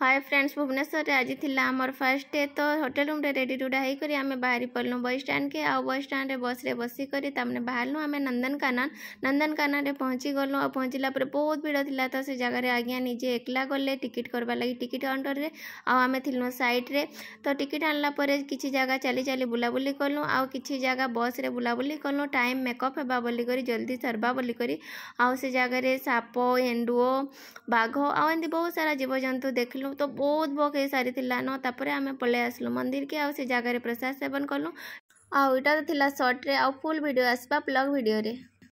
hi friends Bhubaneswar आज आमर first day तो होटेल रूम रे रेडी रूडा होकर आम बाहरी पड़लु बस स्टाण के आउ बस स्टाण्रे बस बसिकर बसिक बाहर आम नंदनकानन नंदनकानन पहुँची गलु आ पहुँचला बहुत भिड़ था तो से जगह आज्ञा निजे एकला गले टिकेट करवा लगी टिकिट काउंटर में आम थी सैड्रे तो टिकेट आनला कि जगह चली चली बुलाबुली कलु आ कि जगह बस रे बुलाबुली कलु टाइम मेकअप होगा बोलिक जल्दी सरवा बोलिक आ जगार साप एंडुओ बाघ आम बहुत सारा जीवजंतु देख देखल ଆସିଲୁ ତ ବହୁତ ଭୋଗ ହେଇସାରିଥିଲାନ ତାପରେ ଆମେ ପଳେଇ ଆସିଲୁ ମନ୍ଦିରକେ ଆଉ ସେ ଜାଗାରେ ପ୍ରସାଦ ସେବନ କଲୁ ଆଉ ଏଇଟା ଥିଲା ସର୍ଟରେ ଆଉ ଫୁଲ୍ ଭିଡ଼ିଓ ଆସିବା ବ୍ଲଗ୍ ଭିଡ଼ିଓରେ